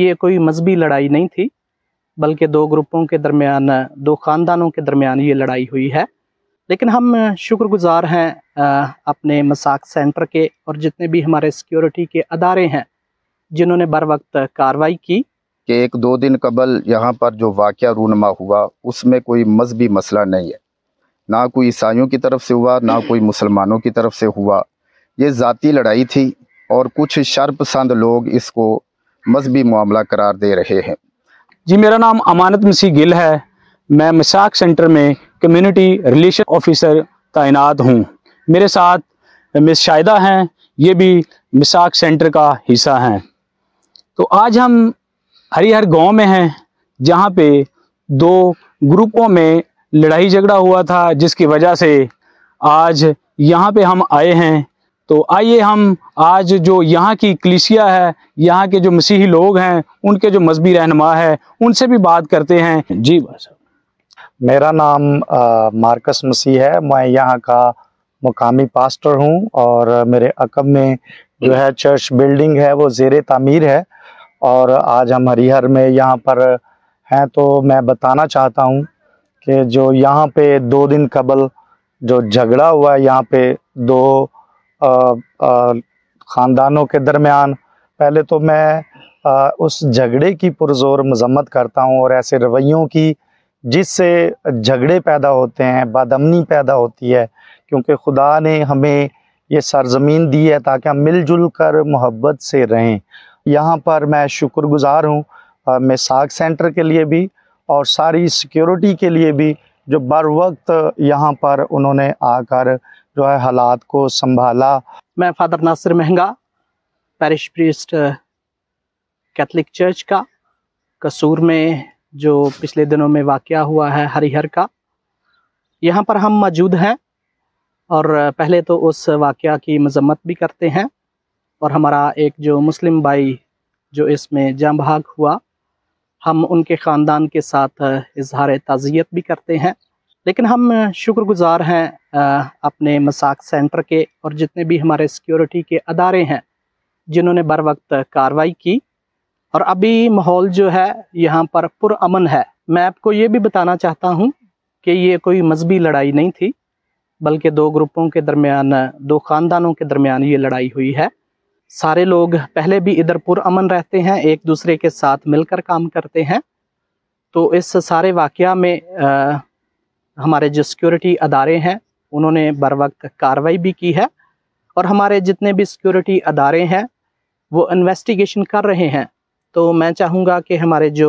ये कोई मजहबी लड़ाई नहीं थी बल्कि दो ग्रुपों के दरमियान दो ख़ानदानों के दरमियान ये लड़ाई हुई है लेकिन हम शुक्रगुजार हैं अपने मसाक सेंटर के और जितने भी हमारे सिक्योरिटी के अदारे हैं जिन्होंने बर वक्त कार्रवाई की कि एक दो दिन कबल यहाँ पर जो वाक़ रूनमा हुआ उसमें कोई मजहबी मसला नहीं है ना कोई ईसाइयों की तरफ से हुआ ना कोई मुसलमानों की तरफ से हुआ ये ज़ाती लड़ाई थी और कुछ शर्पसंद लोग इसको मजहबी मामला करार दे रहे हैं जी मेरा नाम अमानत मसीह गिल है मैं मिसाक सेंटर में कम्युनिटी रिलेशन ऑफिसर तैनात हूँ मेरे साथ मिस शायदा हैं ये भी मिसाक सेंटर का हिस्सा हैं तो आज हम हरिहर गांव में हैं जहाँ पे दो ग्रुपों में लड़ाई झगड़ा हुआ था जिसकी वजह से आज यहाँ पे हम आए हैं तो आइए हम आज जो यहाँ की कलिसिया है यहाँ के जो मसीही लोग हैं उनके जो मजहबी रहनमा है उनसे भी बात करते हैं जी साहब मेरा नाम मार्कस मसीह है मैं यहाँ का मुकामी पास्टर हूँ और मेरे अकब में जो है चर्च बिल्डिंग है वो जेर तामीर है और आज हम हरिहर में यहाँ पर हैं तो मैं बताना चाहता हूँ कि जो यहाँ पे दो दिन कबल जो झगड़ा हुआ है यहाँ पे दो ख़ानदानों के दरमियान पहले तो मैं आ, उस झगड़े की पुरजोर मजम्मत करता हूँ और ऐसे रवैयों की जिससे झगड़े पैदा होते हैं बदमनी पैदा होती है क्योंकि खुदा ने हमें ये सरजमीन दी है ताकि हम मिलजुल कर मोहब्बत से रहें यहाँ पर मैं शुक्रगुजार हूँ मिसाक सेंटर के लिए भी और सारी सिक्योरिटी के लिए भी जो बर वक्त यहाँ पर उन्होंने आकर जो है हालात को संभाला मैं फादर नासिर महंगा पैरिश प्रीस्ट कैथलिक चर्च का कसूर में जो पिछले दिनों में वाक़ हुआ है हरिहर का यहाँ पर हम मौजूद हैं और पहले तो उस वाक़ की मजम्मत भी करते हैं और हमारा एक जो मुस्लिम भाई जो इसमें जम भाग हुआ हम उनके ख़ानदान के साथ इजहार ताज़ियत भी करते हैं लेकिन हम शुक्रगुजार हैं अपने मसाक सेंटर के और जितने भी हमारे सिक्योरिटी के अदारे हैं जिन्होंने बर वक्त कार्रवाई की और अभी माहौल जो है यहाँ पर पुरअमन है मैं आपको ये भी बताना चाहता हूँ कि ये कोई मजहबी लड़ाई नहीं थी बल्कि दो ग्रुपों के दरमियान दो ख़ानदानों के दरमियान ये लड़ाई हुई है सारे लोग पहले भी इधर पुरअमन रहते हैं एक दूसरे के साथ मिलकर काम करते हैं तो इस सारे वाक़ में आ, हमारे जो सिक्योरिटी अदारे हैं उन्होंने बर वक्त कार्रवाई भी की है और हमारे जितने भी सिक्योरिटी अदारे हैं वो इन्वेस्टिगेशन कर रहे हैं तो मैं चाहूँगा कि हमारे जो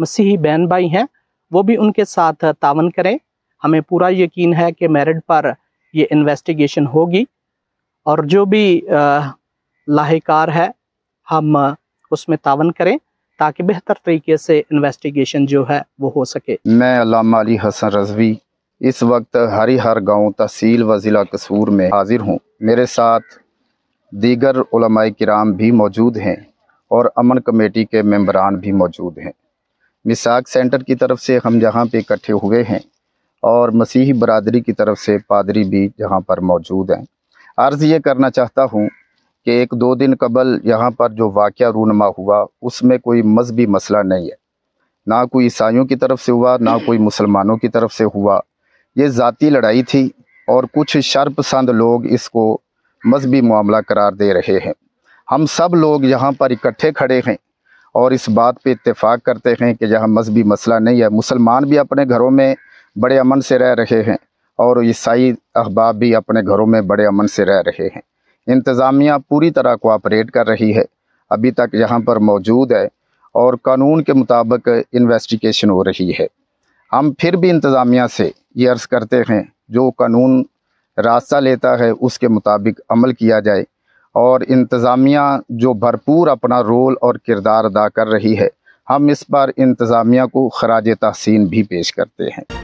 मसीही बहन भाई हैं वो भी उनके साथ तावन करें हमें पूरा यकीन है कि मेरिट पर ये इन्वेस्टिगेशन होगी और जो भी लाहेकार है हम उसमें तावन करें ताकि बेहतर तरीके से इन्वेस्टिगेशन जो है वो हो सके मैं अली हसन रजवी इस वक्त हरिहर गांव तहसील व ज़िला कसूर में हाजिर हूँ मेरे साथ दीगर किराम भी मौजूद हैं और अमन कमेटी के मेम्बरान भी मौजूद हैं मिसाक सेंटर की तरफ से हम यहाँ पे इकट्ठे हुए हैं और मसीही बरदरी की तरफ से पादरी भी यहाँ पर मौजूद हैं अर्ज़ ये करना चाहता हूँ कि एक दो दिन कबल यहाँ पर जो वाक़ रूनमा हुआ उसमें कोई मजहबी मसला नहीं है ना कोई ईसाइयों की तरफ से हुआ ना कोई मुसलमानों की तरफ से हुआ ये ज़ाती लड़ाई थी और कुछ शर्पसंद लोग इसको मजहबी मामला करार दे रहे हैं हम सब लोग यहाँ पर इकट्ठे खड़े हैं और इस बात पे इतफाक़ करते हैं कि यहाँ मजहबी मसला नहीं है मुसलमान भी अपने घरों में बड़े अमन से रह रहे हैं और ईसाई अहबाब भी अपने घरों में बड़े अमन से रह रहे हैं इंतज़ामिया पूरी तरह कोऑपरेट कर रही है अभी तक यहाँ पर मौजूद है और कानून के मुताबिक इन्वेस्टिगेशन हो रही है हम फिर भी इंतज़ामिया से ये अर्ज़ करते हैं जो कानून रास्ता लेता है उसके मुताबिक अमल किया जाए और इंतज़ामिया जो भरपूर अपना रोल और किरदार अदा कर रही है हम इस पर इंतज़ामिया को खराज तहसीन भी पेश करते हैं